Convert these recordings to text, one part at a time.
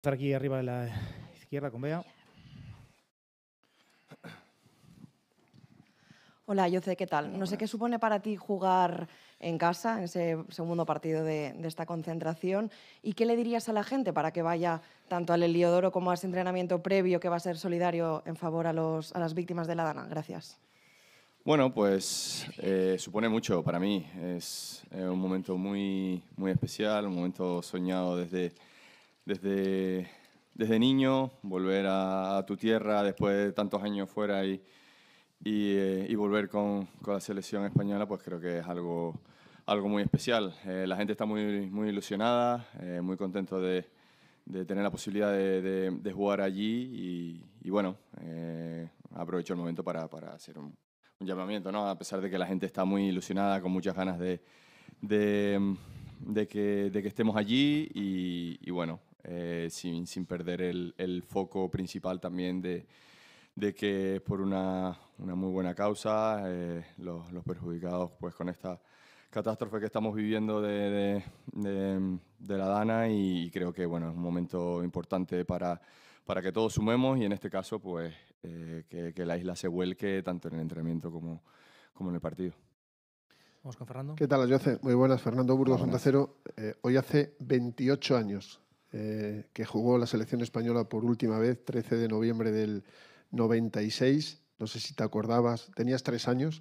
estar aquí arriba de la izquierda con Bea. Hola, yo ¿qué tal? No sé qué supone para ti jugar en casa, en ese segundo partido de, esta concentración, y qué le dirías a la gente para que vaya tanto al Heliodoro como a ese entrenamiento previo que va a ser solidario en favor a, los, a las víctimas de la Dana. Gracias. Bueno, pues eh, supone mucho para mí. Es eh, un momento muy, muy especial, un momento soñado desde, desde, niño, volver a, tu tierra después de tantos años fuera y, eh, volver con, la selección española, pues creo que es algo, algo muy especial. Eh, la gente está muy, muy ilusionada, eh, muy contento de, tener la posibilidad de, jugar allí y, bueno, aprovecho el momento para, hacer un, llamamiento, ¿no? A pesar de que la gente está muy ilusionada, con muchas ganas de... que, estemos allí y bueno, eh, sin, perder el, foco principal también de, que es por una, muy buena causa eh, los, perjudicados pues, con esta catástrofe que estamos viviendo de, la Dana y creo que bueno, es un momento importante para, para que todos sumemos y en este caso pues, eh, que, la isla se vuelque tanto en el entrenamiento como, como en el partido. Vamos con Fernando. ¿Qué tal, Muy buenas, Fernando Burgos, Onda Cero. hoy hace 28 años eh, que jugó la selección española por última vez, 13 de noviembre del 96. No sé si te acordabas, tenías tres años.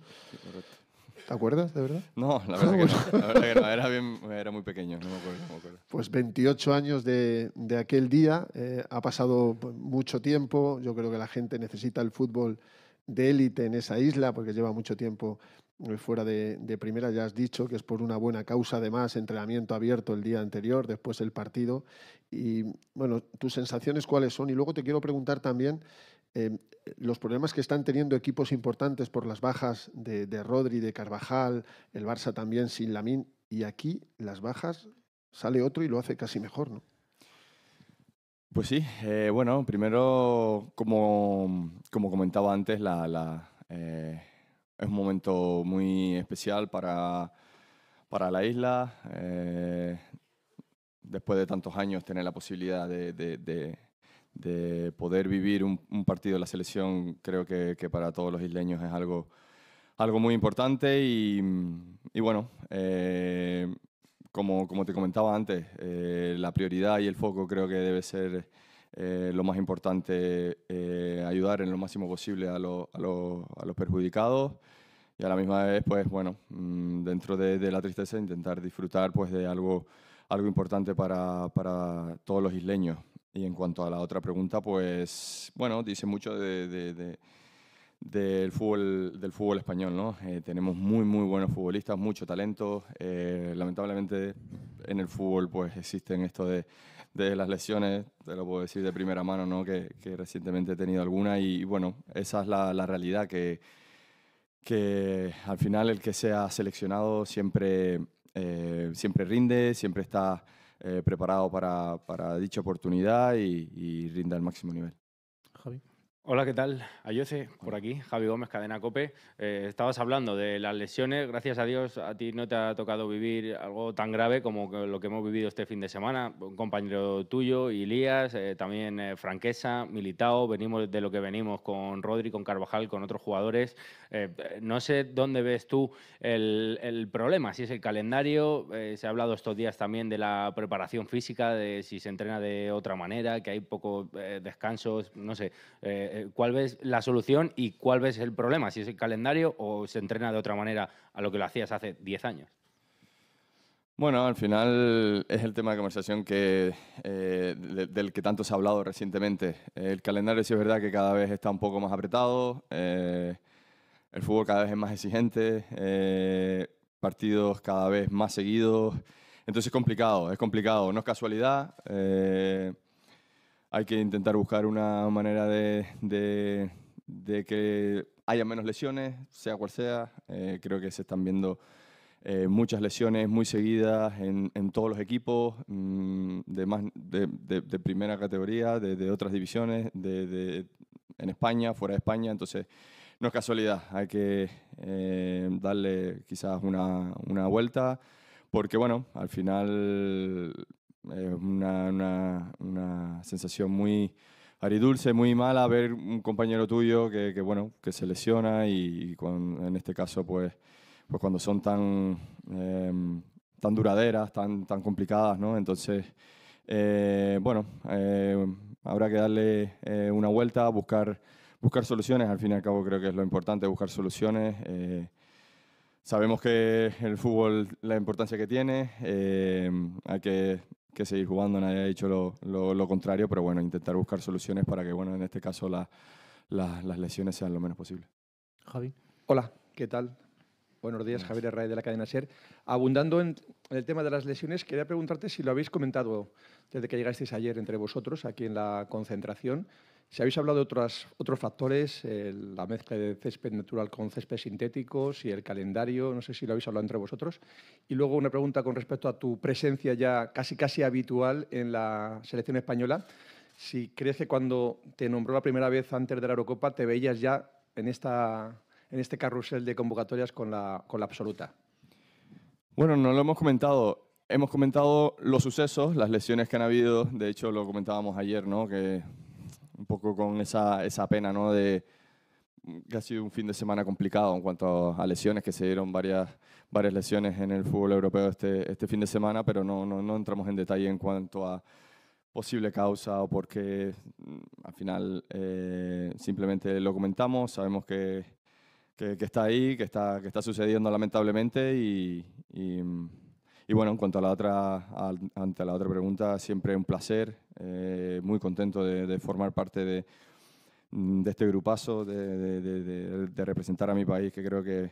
¿Te acuerdas, de verdad? No, la verdad, que no, Era, bien, era, muy pequeño, no me acuerdo. Pues 28 años de, aquel día, eh, ha pasado mucho tiempo, yo creo que la gente necesita el fútbol de élite en esa isla porque lleva mucho tiempo eh, fuera de, primera, ya has dicho, que es por una buena causa, además, entrenamiento abierto el día anterior, después el partido. Y bueno, tus sensaciones cuáles son. Y luego te quiero preguntar también eh, los problemas que están teniendo equipos importantes por las bajas de, Rodri, de Carvajal, el Barça también sin Lamín. Y aquí las bajas sale otro y lo hace casi mejor, ¿no? Pues sí, eh, bueno, primero, como, comentaba antes, la, es un momento muy especial para, la isla. Eh, después de tantos años, tener la posibilidad de, poder vivir un, partido de la selección, creo que, para todos los isleños es algo, algo muy importante. Y, bueno, eh, como, como, te comentaba antes, eh, la prioridad y el foco creo que debe ser eh, lo más importante, eh, ayudar en lo máximo posible a, los perjudicados y a la misma vez, pues bueno, mm, dentro de, la tristeza, intentar disfrutar pues, de algo, algo importante para, todos los isleños. Y en cuanto a la otra pregunta, pues bueno, dice mucho del fútbol, del fútbol español. ¿no? Eh, tenemos muy, muy buenos futbolistas, mucho talento. lamentablemente en el fútbol pues existen esto de, de, las lesiones, te lo puedo decir de primera mano, ¿no? que, recientemente he tenido alguna y, bueno, esa es la, realidad, que, que al final el que sea seleccionado siempre, eh, siempre rinde, siempre está eh, preparado para, para, dicha oportunidad y, y rinde al máximo nivel. Javi. Hola, ¿qué tal? Ayose, por aquí, Javi Gómez, Cadena Cope. Eh, estabas hablando de las lesiones. Gracias a Dios, a ti no te ha tocado vivir algo tan grave como lo que hemos vivido este fin de semana. Un compañero tuyo, Ilías, eh, también eh, Franquesa, Militao. Venimos de lo que venimos con Rodri, con Carvajal, con otros jugadores. no sé dónde ves tú el, el problema, si es el calendario. se ha hablado estos días también de la preparación física, de si se entrena de otra manera, que hay pocos descansos. No sé eh, cuál ves la solución y cuál ves el problema, si es el calendario o se entrena de otra manera a lo que lo hacías hace 10 años. Bueno, al final es el tema de conversación que, eh, del que tanto se ha hablado recientemente. El calendario sí es verdad que cada vez está un poco más apretado, eh, el fútbol cada vez es más exigente, partidos cada vez más seguidos, entonces es complicado, es complicado, no es casualidad hay que intentar buscar una manera de, que haya menos lesiones, sea cual sea. Eh, creo que se están viendo eh, muchas lesiones muy seguidas en, todos los equipos, mm, de, más, de, primera categoría, de, otras divisiones, de, en España, fuera de España. Entonces, no es casualidad, hay que eh, darle quizás una, una vuelta porque bueno, al final es una, una, sensación muy aridulce, muy mala ver un compañero tuyo que, bueno, que se lesiona y, en este caso, pues, pues cuando son tan, em, tan duraderas, tan, tan complicadas, ¿no? Entonces, eh, bueno, eh, habrá que darle eh, una vuelta, buscar, buscar soluciones, al fin y al cabo creo que es lo importante, buscar soluciones. Sabemos que el fútbol, la importancia que tiene, hay que que seguir jugando, nadie ha dicho lo, lo, contrario, pero bueno, intentar buscar soluciones para que, bueno, en este caso las lesiones sean lo menos posible. Javi. Hola, ¿qué tal? Buenos días, Javier Herray de la cadena SER. Abundando en el tema de las lesiones, quería preguntarte si lo habéis comentado desde que llegasteis ayer entre vosotros aquí en la concentración, si habéis hablado de otras, otros factores, eh, la mezcla de césped natural con césped sintético, si el calendario, no sé si lo habéis hablado entre vosotros. Y luego una pregunta con respecto a tu presencia ya casi casi habitual en la selección española. Si crees que cuando te nombró la primera vez antes de la Eurocopa te veías ya en, esta, en este carrusel de convocatorias con la, con la absoluta. Bueno, no lo hemos comentado. Hemos comentado los sucesos, las lesiones que han habido. De hecho, lo comentábamos ayer, ¿no? Que un poco con esa, esa pena, ¿no? De que ha sido un fin de semana complicado en cuanto a lesiones, que se dieron varias, varias lesiones en el fútbol europeo este, este fin de semana, pero no, entramos en detalle en cuanto a posible causa o por qué mm, al final eh, simplemente lo comentamos, sabemos que, está ahí, que está, que está sucediendo lamentablemente y mm, y bueno, en cuanto a la otra, ante la otra pregunta, siempre un placer, eh, muy contento de, formar parte de, mm, este grupazo, de, representar a mi país, que creo que,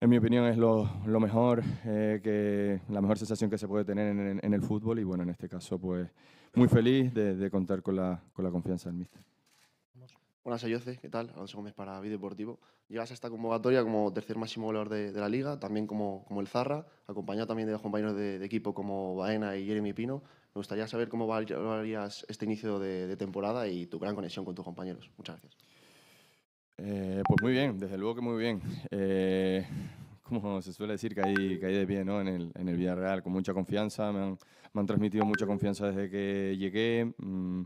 en mi opinión, es lo, mejor, eh, que, la mejor sensación que se puede tener en, el fútbol. Y bueno, en este caso, pues muy feliz de, contar con la, con la confianza del míster. Hola Sayoce, ¿qué tal? Alonso Gómez para Deportivo. Llegas a esta convocatoria como tercer máximo goleador de, de la liga, también como, como, el Zarra, acompañado también de los compañeros de, de, equipo como Baena y Jeremy Pino. Me gustaría saber cómo valorarías este inicio de, de temporada y tu gran conexión con tus compañeros. Muchas gracias. Eh, pues muy bien, desde luego que muy bien. Eh, como se suele decir, caí, caí de pie ¿no? en, el, en el Villarreal, con mucha confianza. Me han, me han transmitido mucha confianza desde que llegué. Mm,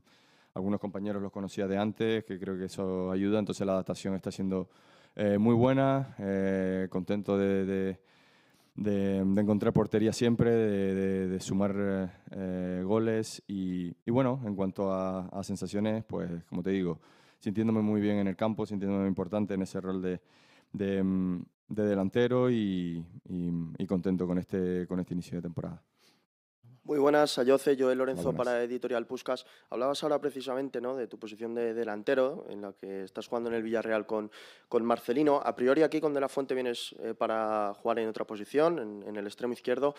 algunos compañeros los conocía de antes, que creo que eso ayuda, entonces la adaptación está siendo eh, muy buena, eh, contento de, de, encontrar portería siempre, de, sumar eh, goles y, bueno, en cuanto a, sensaciones, pues como te digo, sintiéndome muy bien en el campo, sintiéndome importante en ese rol de, mm, delantero y, y contento con este, con este inicio de temporada. Muy buenas, Ayoce, Joel Lorenzo para Editorial Puscas. Hablabas ahora precisamente de tu posición de delantero, en la que estás jugando en el Villarreal con, con Marcelino. A priori aquí con De la Fuente vienes eh, para jugar en otra posición, en, el extremo izquierdo.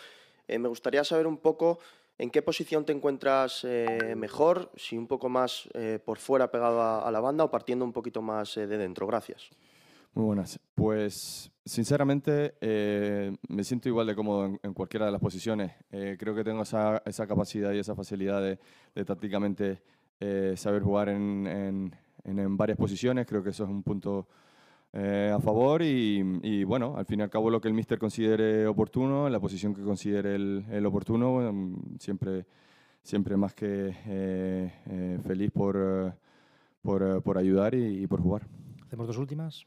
Eh, me gustaría saber un poco en qué posición te encuentras eh, mejor, si un poco más por fuera pegado a, la banda o partiendo un poquito más de dentro. Gracias. Muy buenas. Pues sinceramente eh, me siento igual de cómodo en, cualquiera de las posiciones. Eh, creo que tengo esa, capacidad y esa facilidad de, tácticamente eh, saber jugar en, varias posiciones. Creo que eso es un punto a favor y, bueno, al fin y al cabo lo que el míster considere oportuno, la posición que considere el, oportuno, siempre, siempre más que feliz por, por, ayudar y, y por jugar. Hacemos dos últimas.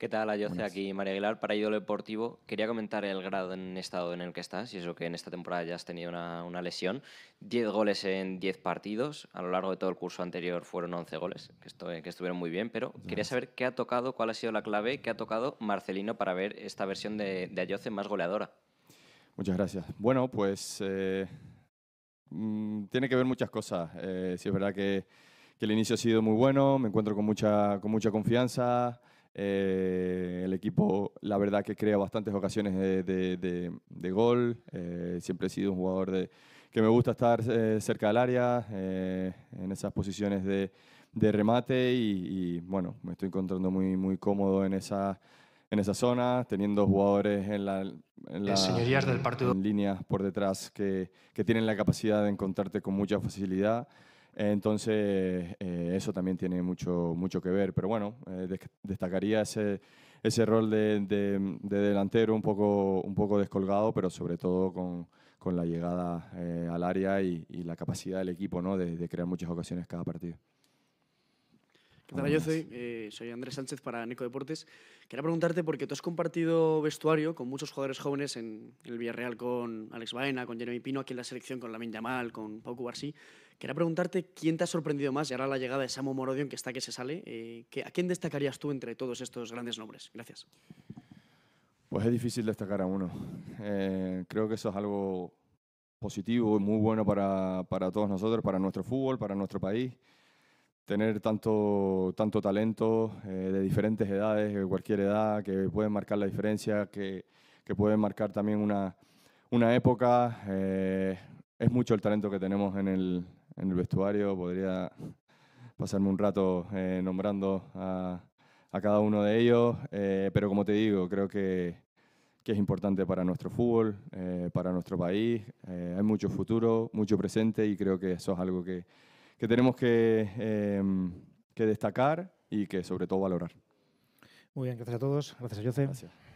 ¿Qué tal? Ayoce aquí María Aguilar para Ídolo Deportivo. Quería comentar el grado en estado en el que estás, y eso que en esta temporada ya has tenido una, lesión. 10 goles en 10 partidos, a lo largo de todo el curso anterior fueron 11 goles, eh, que, estuvieron muy bien, pero quería saber qué ha tocado, cuál ha sido la clave, qué ha tocado Marcelino para ver esta versión de, de Ayoce más goleadora. Muchas gracias. Bueno, pues eh, mm, tiene que ver muchas cosas. Eh, si es verdad que, el inicio ha sido muy bueno, me encuentro con mucha confianza, eh, el equipo, la verdad, que crea bastantes ocasiones de, gol. Eh, siempre he sido un jugador que me gusta estar eh, cerca del área, en esas posiciones de, remate. Y, bueno, me estoy encontrando muy, muy cómodo en esa, en esa zona, teniendo jugadores en la. Señorías del partido. En líneas por detrás que, que tienen la capacidad de encontrarte con mucha facilidad. Entonces, eh, eso también tiene mucho, mucho que ver. Pero bueno, eh, destacaría ese, ese rol de, de, delantero un poco, un poco descolgado, pero sobre todo con, con la llegada eh, al área y, la capacidad del equipo ¿no? de, crear muchas ocasiones cada partido. ¿Qué tal, yo soy, soy Andrés Sánchez para Nico Deportes. Quería preguntarte porque tú has compartido vestuario con muchos jugadores jóvenes en, el Villarreal con Alex Baena, con Jeremy Pino, aquí en la selección con Lamin Yamal, con Pau Cubarsí. Quería preguntarte quién te ha sorprendido más y ahora la llegada de Samu Morodion, que está que se sale. Eh, ¿A quién destacarías tú entre todos estos grandes nombres? Gracias. Pues es difícil destacar a uno. Eh, creo que eso es algo positivo y muy bueno para, todos nosotros, para nuestro fútbol, para nuestro país. Tener tanto, tanto talento eh, de diferentes edades, de cualquier edad, que pueden marcar la diferencia, que, que pueden marcar también una, época. es mucho el talento que tenemos en el, en el vestuario, podría pasarme un rato eh, nombrando a, cada uno de ellos, eh, pero como te digo, creo que, es importante para nuestro fútbol, eh, para nuestro país, hay mucho futuro, mucho presente y creo que eso es algo que, tenemos que, em, que destacar y que sobre todo valorar. Muy bien, gracias a todos, gracias a Gracias.